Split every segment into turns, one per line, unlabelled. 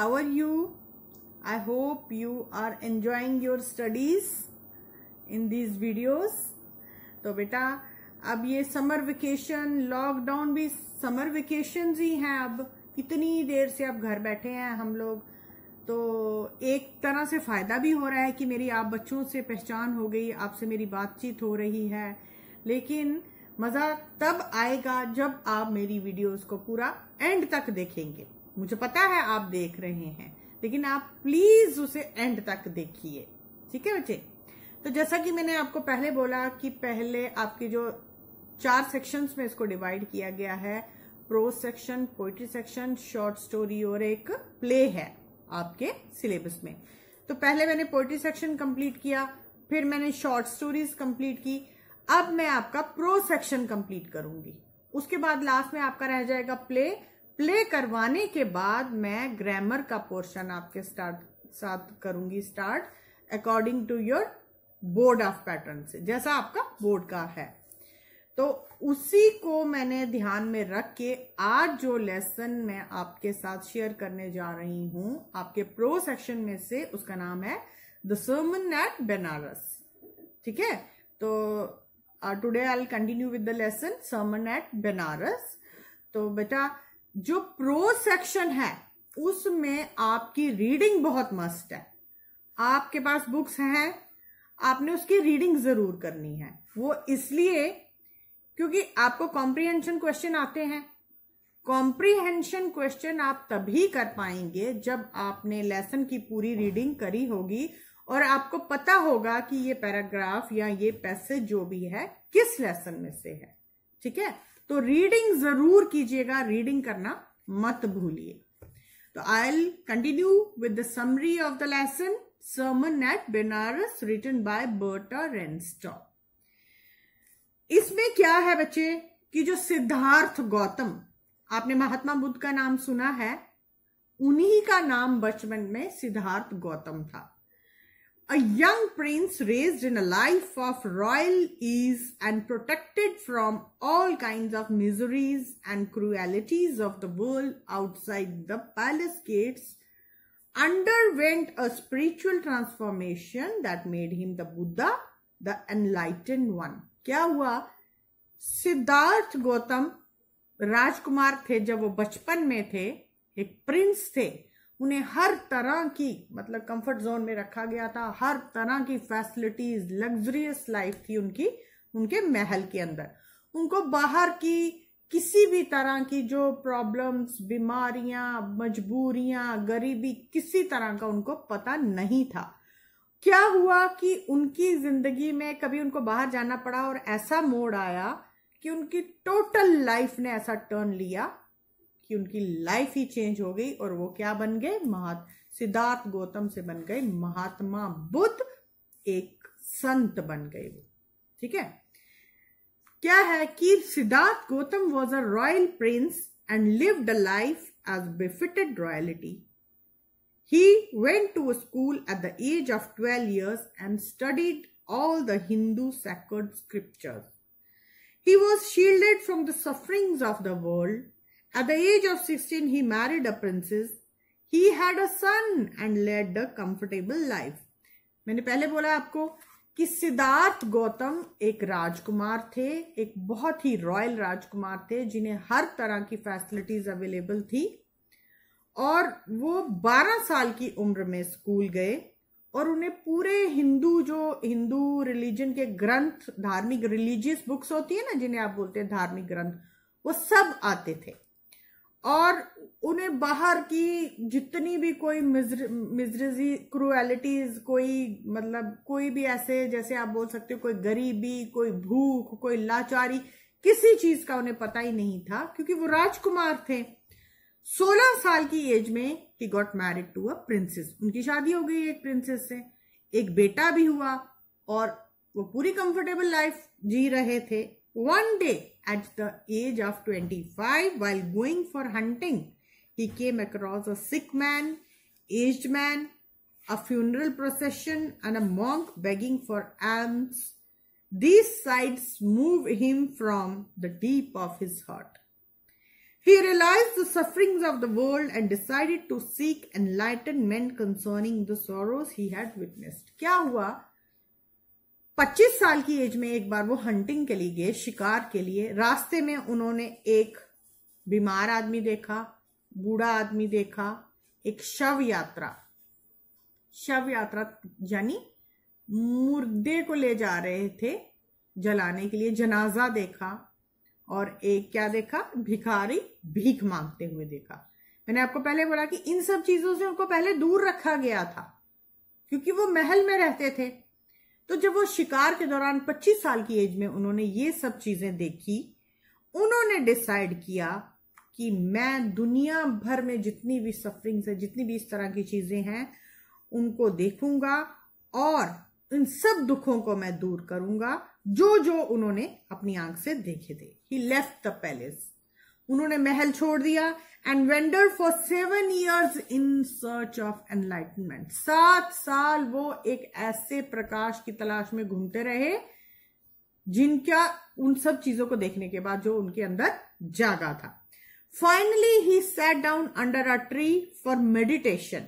how are you i hope you are enjoying your studies in these videos तो बेटा अब ये summer vacation lockdown भी summer vacation ही हैं अब इतनी देर से अब घर बैठे हैं हम लोग तो एक तरह से फायदा भी हो रहा है कि मेरी आप बच्चों से पहचान हो गई आपसे मेरी बातचीत हो रही है लेकिन मजा तब आएगा जब आप मेरी वीडियोस को पूरा एंड तक देखेंगे मुझे पता है आप देख रहे हैं लेकिन आप प्लीज उसे एंड तक देखिए ठीक है बच्चे तो जैसा कि मैंने आपको पहले बोला कि पहले आपके जो चार सेक्शंस में इसको डिवाइड किया गया है prose section poetry section short story और एक प्ले है आपके सिलेबस में तो पहले मैंने पोइट्री सेक्शन कंप्लीट किया फिर मैंने शॉर्ट स्टोरीज कंप्लीट की अब मैं आपका प्रो सेक्शन कंप्लीट करूंगी उसके बाद लास्ट में आपका रह जाएगा प्ले प्ले करवाने के बाद मैं ग्रामर का पोर्शन आपके स्टार्ट साथ करूंगी start according to your board of pattern से जैसा आपका बोर्ड का है तो उसी को मैंने ध्यान में रख के आज जो लेसन मैं आपके साथ शेयर करने जा रही हूं आपके प्रो सेक्शन में से उसका नाम है द सर्मन एट बनारस ठीक है तो today I continue with the lesson sermon at Banaras तो बेटा जो प्रो सेक्शन है उसमें आपकी रीडिंग बहुत मस्त है आपके पास बुक्स हैं आपने उसकी रीडिंग जरूर करनी है वो इसलिए क्योंकि आपको कॉम्प्रीहेंशन क्वेश्चन आते हैं कॉम्प्रीहेंशन क्वेश्चन आप तभी कर पाएंगे जब आपने लेसन की पूरी रीडिंग करी होगी और आपको पता होगा कि ये पैराग्राफ या ये पैसेज जो भी है किस लेसन में से है ठीक है तो रीडिंग जरूर कीजिएगा रीडिंग करना मत भूलिए तो I continue with the summary of the lesson sermon at Benares written by Betty Renstock. इसमें क्या है बच्चे कि जो सिद्धार्थ गौतम आपने महात्मा बुद्ध का नाम सुना है उन्हीं का नाम बचपन में सिद्धार्थ गौतम था A young prince raised in a life of royal ease and protected from all kinds of miseries and cruelties of the world outside the palace gates underwent a spiritual transformation that made him the Buddha, the enlightened one. क्या हुआ सिद्धार्थ गौतम राजकुमार थे जब वो बचपन में थे एक prince थे उन्हें हर तरह की मतलब कंफर्ट जोन में रखा गया था हर तरह की फैसिलिटीज लग्जरियस लाइफ थी उनकी उनके महल के अंदर उनको बाहर की किसी भी तरह की जो प्रॉब्लम्स बीमारियां मजबूरियां गरीबी किसी तरह का उनको पता नहीं था क्या हुआ कि उनकी जिंदगी में कभी उनको बाहर जाना पड़ा और ऐसा मोड़ आया कि उनकी टोटल लाइफ ने ऐसा टर्न लिया कि उनकी लाइफ ही चेंज हो गई और वो क्या बन गए महात सिद्धार्थ गौतम से बन गए महात्मा बुद्ध एक संत बन गए वो ठीक है क्या है कि Siddhartha Gautam was a royal prince and live the life as befitted royalty he went to a school at the age of twelve years and studied all the Hindu sacred scriptures he was shielded from the sufferings of the world At the age of 16, he married a princess. He had a son and led a comfortable life. मैंने पहले बोला आपको कि सिद्धार्थ गौतम एक राजकुमार थे एक बहुत ही royal राजकुमार थे जिन्हें हर तरह की फैसिलिटीज अवेलेबल थी और वो 12 साल की उम्र में स्कूल गए और उन्हें पूरे हिंदू जो हिंदू रिलीजन के ग्रंथ धार्मिक रिलीजियस बुक्स होती है ना जिन्हें आप बोलते हैं धार्मिक ग्रंथ वो सब आते थे और उन्हें बाहर की जितनी भी कोई मिजरजी क्रुएलिटीज कोई मतलब कोई भी ऐसे जैसे आप बोल सकते हो कोई गरीबी कोई भूख कोई लाचारी किसी चीज का उन्हें पता ही नहीं था क्योंकि वो राजकुमार थे सोलह साल की एज में ही got married to a princess उनकी शादी हो गई एक प्रिंसेस से एक बेटा भी हुआ और वो पूरी कंफर्टेबल लाइफ जी रहे थे one day at the age of 25 while going for hunting. He came across a sick man, aged man, a funeral procession and a monk begging for alms. These sights moved him from the deep of his heart. He realized the sufferings of the world and decided to seek enlightenment concerning the sorrows he had witnessed. क्या हुआ? 25 साल की age में एक बार वो hunting के लिए गए शिकार के लिए रास्ते में उन्होंने एक बीमार आदमी देखा बूढ़ा आदमी देखा एक शव यात्रा शव यात्रा यानी मुर्दे को ले जा रहे थे जलाने के लिए जनाजा देखा और एक क्या देखा भिखारी भीख मांगते हुए देखा मैंने आपको पहले बोला कि इन सब चीजों से उनको पहले दूर रखा गया था क्योंकि वो महल में रहते थे तो जब वो शिकार के दौरान 25 साल की एज में उन्होंने ये सब चीजें देखी उन्होंने डिसाइड किया कि मैं दुनिया भर में जितनी भी सफरिंग्स है जितनी भी इस तरह की चीजें हैं उनको देखूंगा और इन सब दुखों को मैं दूर करूंगा जो जो उन्होंने अपनी आंख से देखे थे ही लेफ्ट द पैलेस उन्होंने महल छोड़ दिया and wandered for seven years in search of enlightenment सात साल वो एक ऐसे प्रकाश की तलाश में घूमते रहे जिनका उन सब चीजों को देखने के बाद जो उनके अंदर जागा था finally he sat down under a tree for meditation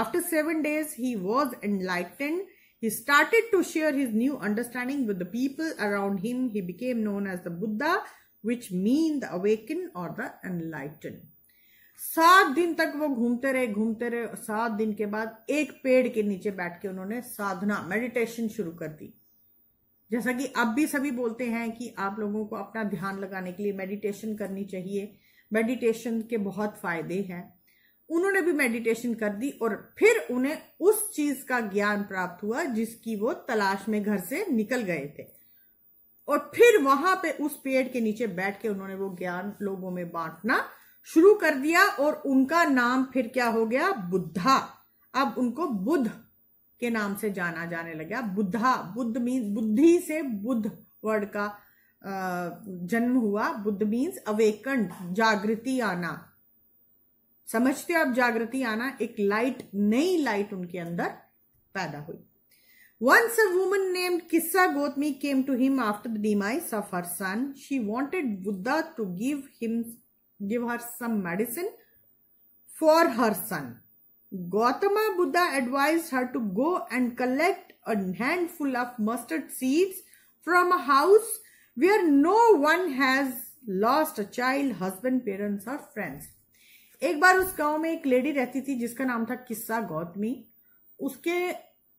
after seven days he was enlightened He started to share his new understanding with the people around him. He became known as the Buddha, which mean the awaken or the enlightened. सात दिन तक वो घूमते रहे घूमते रहे सात दिन के बाद एक पेड़ के नीचे बैठ के उन्होंने साधना मेडिटेशन शुरू कर दी जैसा कि अब भी सभी बोलते हैं कि आप लोगों को अपना ध्यान लगाने के लिए मेडिटेशन करनी चाहिए मेडिटेशन के बहुत फायदे हैं उन्होंने भी मेडिटेशन कर दी और फिर उन्हें उस चीज का ज्ञान प्राप्त हुआ जिसकी वो तलाश में घर से निकल गए थे और फिर वहां पे उस पेड़ के नीचे बैठ के उन्होंने वो ज्ञान लोगों में बांटना शुरू कर दिया और उनका नाम फिर क्या हो गया बुद्धा अब उनको बुद्ध के नाम से जाना जाने लगे बुद्धा बुद्ध मीन्स बुद्धि से बुद्ध वर्ड का जन्म हुआ बुद्ध मीन्स अवेकंड जागृति आना समझते आप जागृति आना एक लाइट नई लाइट उनके अंदर पैदा हुई Once a woman named Kissa Gotmi came to him after the demise of her son. She wanted Buddha to give him give her some medicine for her son. Gautama Buddha advised her to go and collect a handful of mustard seeds from a house where no one has lost a child, husband, parents or friends. एक बार उस गांव में एक lady रहती थी जिसका नाम था किस्सा गौतमी उसके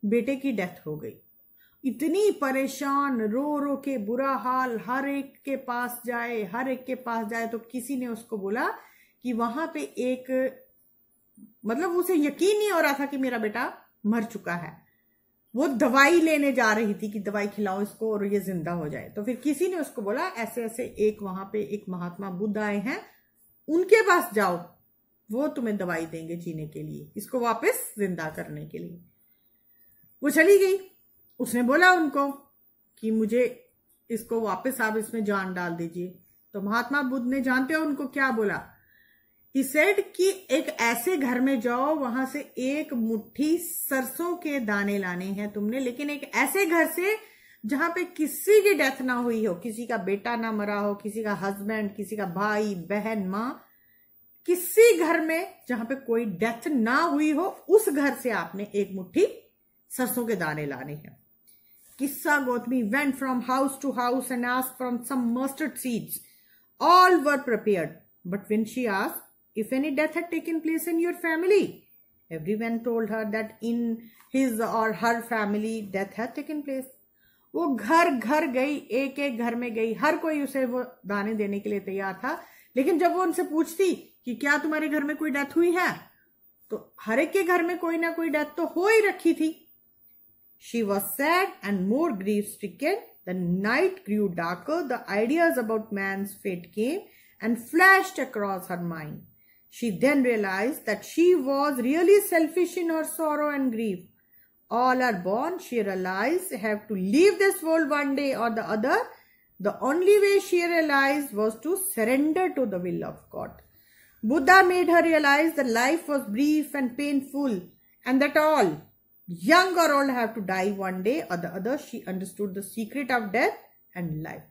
बेटे की डेथ हो गई इतनी परेशान रो रो के बुरा हाल हर एक के पास जाए हर एक के पास जाए तो किसी ने उसको बोला कि वहां पे एक मतलब उसे यकीन नहीं हो रहा था कि मेरा बेटा मर चुका है वो दवाई लेने जा रही थी कि दवाई खिलाओ इसको और ये जिंदा हो जाए तो फिर किसी ने उसको बोला ऐसे ऐसे एक वहां पे एक महात्मा बुद्ध आए हैं उनके पास जाओ वो तुम्हें दवाई देंगे जीने के लिए इसको वापस जिंदा करने के लिए वो चली गई उसने बोला उनको कि मुझे इसको वापस आप इसमें जान डाल दीजिए तो महात्मा बुद्ध ने जानते हो उनको क्या बोला सेड कि एक ऐसे घर में जाओ वहां से एक मुट्ठी सरसों के दाने लाने हैं तुमने लेकिन एक ऐसे घर से जहां पे किसी की डेथ ना हुई हो किसी का बेटा ना मरा हो किसी का हस्बैंड किसी का भाई बहन माँ किसी घर में जहां पे कोई डेथ ना हुई हो उस घर से आपने एक मुट्ठी सरसों के दाने लाने हैं Kisa Gotami went from house to house and ask from some mustard seeds all were prepared but she she if any death had taken place in your family every one told her that in his or her family death had taken place वो घर घर गई एक एक घर में गई हर कोई उसे वो दाने देने के लिए तैयार था लेकिन जब वो उनसे पूछती कि क्या तुम्हारे घर में कोई डेथ हुई है तो हर एक के घर में कोई ना कोई डेथ तो हो ही रखी थी She was sad and more grief-stricken. The night grew darker. The ideas about man's fate came and flashed across her mind. She then realized that she was really selfish in her sorrow and grief. All are born, she realized, have to leave this world one day or the other. The only way she realized was to surrender to the will of God. Buddha made her realize that life was brief and painful and that all young or old have to die one day or the other she understood the secret of death and life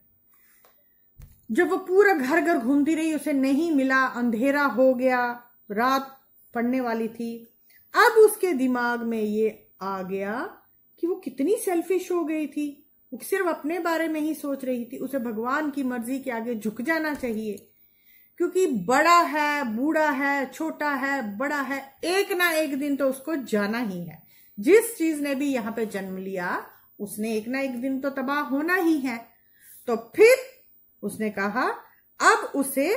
जब वो पूरा घर घर घूमती रही उसे नहीं मिला अंधेरा हो गया रात पड़ने वाली थी अब उसके दिमाग में ये आ गया कि वो कितनी सेल्फिश हो गई थी वो सिर्फ अपने बारे में ही सोच रही थी उसे भगवान की मर्जी के आगे झुक जाना चाहिए क्योंकि बड़ा है बूढ़ा है छोटा है बड़ा है एक ना एक दिन तो उसको जाना ही है जिस चीज ने भी यहां पे जन्म लिया उसने एक ना एक दिन तो तबाह होना ही है तो फिर उसने कहा अब उसे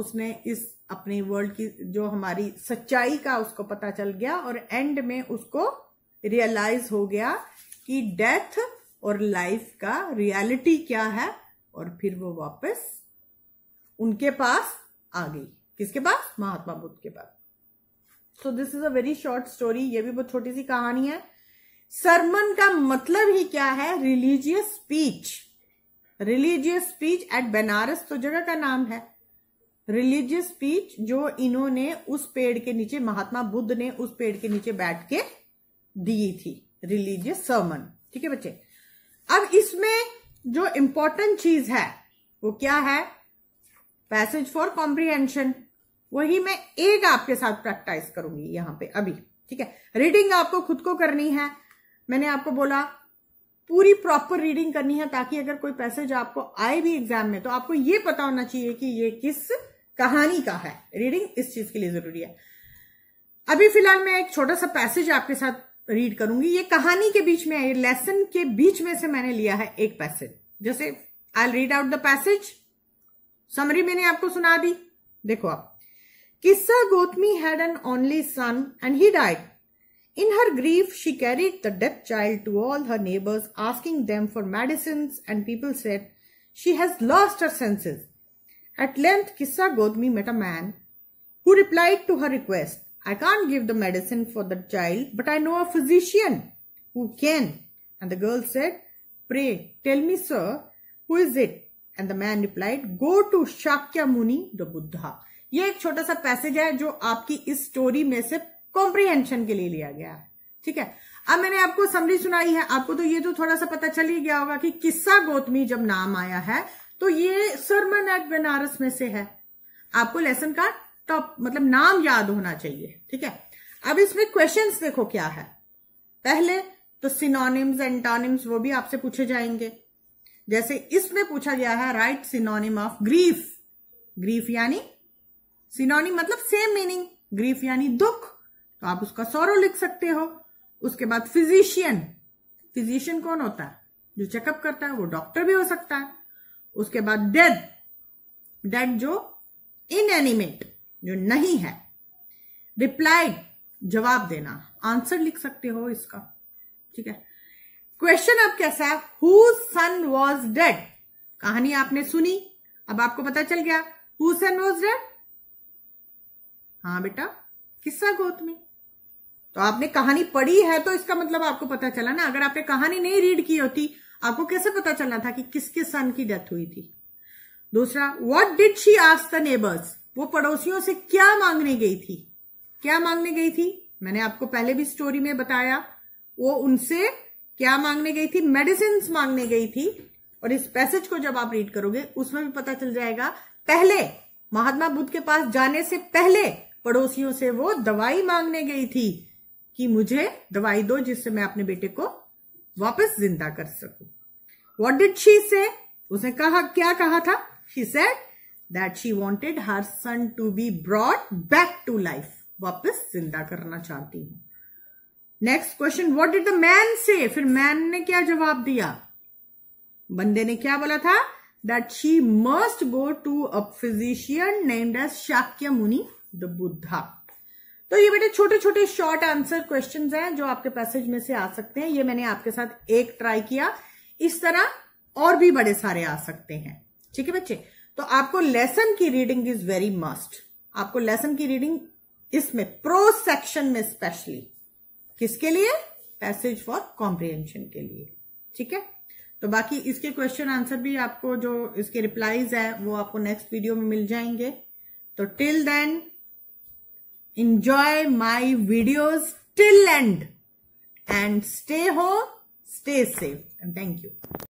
उसने इस अपने वर्ल्ड की जो हमारी सच्चाई का उसको पता चल गया और एंड में उसको रियलाइज हो गया कि डेथ और लाइफ का रियलिटी क्या है और फिर वो वापस उनके पास आ गई किसके पास महात्मा बुद्ध के पास so this is a very short story ये भी बहुत छोटी सी कहानी है सरमन का मतलब ही क्या है religious speech religious speech at Banaras तो जगह का नाम है रिलीजियस स्पीच जो इन्होंने उस पेड़ के नीचे महात्मा बुद्ध ने उस पेड़ के नीचे बैठ के दी थी रिलीजियस सरमन ठीक है बच्चे अब इसमें जो इंपॉर्टेंट चीज है वो क्या है पैसेज फॉर कॉम्प्रीहेंशन वही मैं एक आपके साथ प्रैक्टिस करूंगी यहां पे अभी ठीक है रीडिंग आपको खुद को करनी है मैंने आपको बोला पूरी प्रॉपर रीडिंग करनी है ताकि अगर कोई पैसेज आपको आए भी एग्जाम में तो आपको ये पता होना चाहिए कि ये किस कहानी का है रीडिंग इस चीज के लिए जरूरी है अभी फिलहाल मैं एक छोटा सा पैसेज आपके साथ रीड करूंगी ये कहानी के बीच में है लेसन के बीच में से मैंने लिया है एक पैसेज जैसे I read out the passage summary मैंने आपको सुना दी देखो आप Kissa Gotami had an only son and he died. In her grief, she carried the deaf child to all her neighbors, asking them for medicines, and people said, She has lost her senses. At length, Kissa Godmi met a man who replied to her request, I can't give the medicine for the child, but I know a physician who can. And the girl said, Pray, tell me, sir, who is it? And the man replied, Go to Shakya Muni, the Buddha. ये एक छोटा सा passage है जो आपकी इस story में से कॉम्प्रिहेंशन के लिए लिया गया है ठीक है अब मैंने आपको समरी सुनाई है आपको तो ये तो थोड़ा सा पता चल ही गया होगा कि किस्सा गोतमी जब नाम आया है तो ये सरमन एट बनारस में से है आपको लेसन का टॉप मतलब नाम याद होना चाहिए ठीक है अब इसमें क्वेश्चन देखो क्या है पहले तो सिनोनिम्स एंटोनिम्स वो भी आपसे पूछे जाएंगे जैसे इसमें पूछा गया है right synonym of grief grief यानी सिनोनिम मतलब सेम मीनिंग ग्रीफ यानी दुख तो आप उसका सौरव लिख सकते हो उसके बाद फिजिशियन फिजिशियन कौन होता है जो चेकअप करता है वो डॉक्टर भी हो सकता है उसके बाद डेड डेड जो इनएनिमेट जो नहीं है रिप्लाइड जवाब देना आंसर लिख सकते हो इसका ठीक है क्वेश्चन अब कैसा है हु सन वॉज डेड कहानी आपने सुनी अब आपको पता चल गया हु सन वॉज डेड हाँ बेटा किस्सा गौतमी तो आपने कहानी पढ़ी है तो इसका मतलब आपको पता चला ना अगर आपने कहानी नहीं रीड की होती आपको कैसे पता चलना था कि किसके सन की डेथ हुई थी दूसरा what did she ask the neighbours वो पड़ोसियों से क्या मांगने गई थी क्या मांगने गई थी मैंने आपको पहले भी स्टोरी में बताया वो उनसे क्या मांगने गई थी मेडिसिन मांगने गई थी और इस पैसेज को जब आप रीड करोगे उसमें भी पता चल जाएगा पहले महात्मा बुद्ध के पास जाने से पहले पड़ोसियों से वो दवाई मांगने गई थी कि मुझे दवाई दो जिससे मैं अपने बेटे को वापस जिंदा कर सकू वॉट डिड शी से उसने कहा क्या कहा था she said that she wanted her son to be brought back to life वापस जिंदा करना चाहती हूं next question what did the man say फिर मैन ने क्या जवाब दिया बंदे ने क्या बोला था that she must go to a physician named as Shakya Muni the Buddha तो ये बेटे छोटे छोटे शॉर्ट आंसर क्वेश्चन हैं जो आपके पैसेज में से आ सकते हैं ये मैंने आपके साथ एक ट्राई किया इस तरह और भी बड़े सारे आ सकते हैं ठीक है बच्चे तो आपको लेसन की रीडिंग इज वेरी मस्ट आपको लेसन की रीडिंग इसमें प्रो सेक्शन में स्पेशली किसके लिए पैसेज फॉर कॉम्प्रिहेंशन के लिए ठीक है तो बाकी इसके क्वेश्चन आंसर भी आपको जो इसके रिप्लाईज है वो आपको नेक्स्ट वीडियो में मिल जाएंगे तो till then enjoy my videos till end and stay home stay safe and thank you